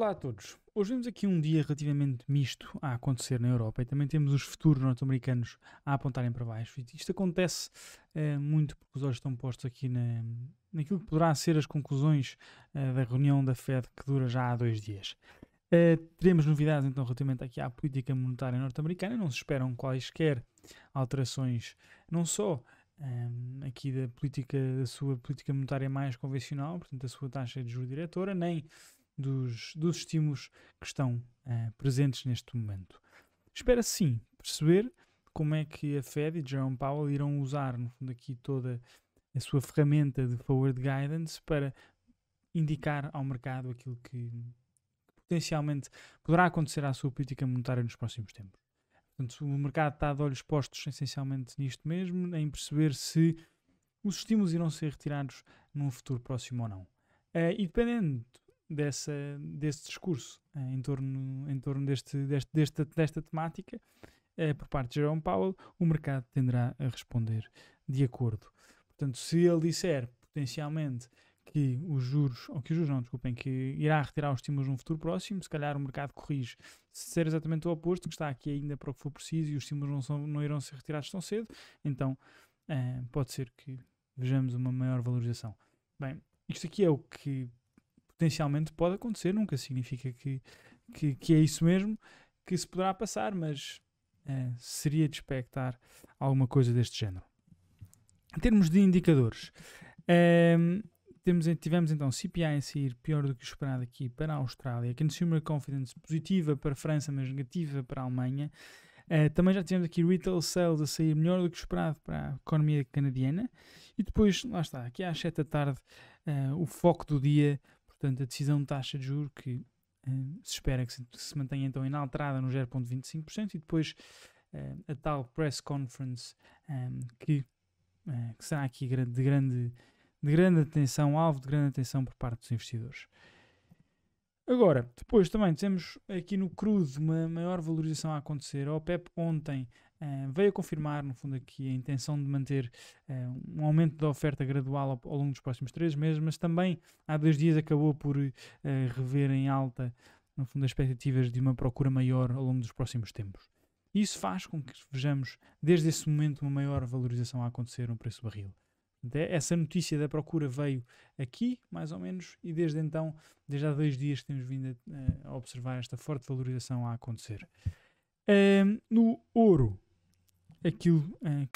Olá a todos. Hoje vemos aqui um dia relativamente misto a acontecer na Europa e também temos os futuros norte-americanos a apontarem para baixo. Isto acontece é, muito porque os olhos estão postos aqui na, naquilo que poderá ser as conclusões é, da reunião da Fed que dura já há dois dias. É, teremos novidades então relativamente aqui à política monetária norte-americana. Não se esperam quaisquer alterações, não só ehm, aqui da política da sua política monetária mais convencional, portanto da sua taxa de juros diretora, nem dos, dos estímulos que estão uh, presentes neste momento. Espera sim perceber como é que a Fed e Jerome Powell irão usar, no fundo, aqui toda a sua ferramenta de forward guidance para indicar ao mercado aquilo que potencialmente poderá acontecer à sua política monetária nos próximos tempos. Portanto, o mercado está de olhos postos essencialmente nisto mesmo, em perceber se os estímulos irão ser retirados num futuro próximo ou não. Uh, e dependendo dessa, desse discurso eh, em torno, em torno deste, deste, desta, desta temática eh, por parte de Jerome Powell, o mercado tenderá a responder de acordo. Portanto, se ele disser potencialmente que os juros, ou que os juros não, desculpem, que irá retirar os estímulos num futuro próximo, se calhar o mercado corrige. Se ser exatamente o oposto, que está aqui ainda para o que for preciso e os estímulos não, são, não irão ser retirados tão cedo, então eh, pode ser que vejamos uma maior valorização. Bem, isto aqui é o que potencialmente pode acontecer, nunca significa que, que, que é isso mesmo que se poderá passar, mas é, seria de expectar alguma coisa deste género. Em termos de indicadores, é, temos, tivemos então CPI a sair pior do que o esperado aqui para a Austrália, Consumer Confidence positiva para a França, mas negativa para a Alemanha. Uh, também já tivemos aqui Retail Sales a sair melhor do que o esperado para a economia canadiana. E depois, lá está, aqui às 7 da tarde, uh, o foco do dia Portanto, a decisão de taxa de juros hum, que se espera que se, mantenha então inalterada no 0,25% e depois hum, a tal press conference hum, que, que, será aqui de grande, de grande atenção, alvo de grande atenção por parte dos investidores. Agora, depois também temos aqui no crudo uma maior valorização a acontecer. A OPEP ontem eh, veio confirmar, no fundo, aqui a intenção de manter uh, um aumento da oferta gradual ao, ao, longo dos próximos três meses, mas também há dois dias acabou por uh, rever em alta, no fundo, as expectativas de uma procura maior ao longo dos próximos tempos. Isso faz com que vejamos, desde esse momento, uma maior valorização a acontecer no preço do barril. É, essa notícia da procura veio aqui, mais ou menos, e desde então, desde há dois dias, temos vindo a, a observar esta forte valorização a acontecer. Ehm, no ouro, aquilo. É...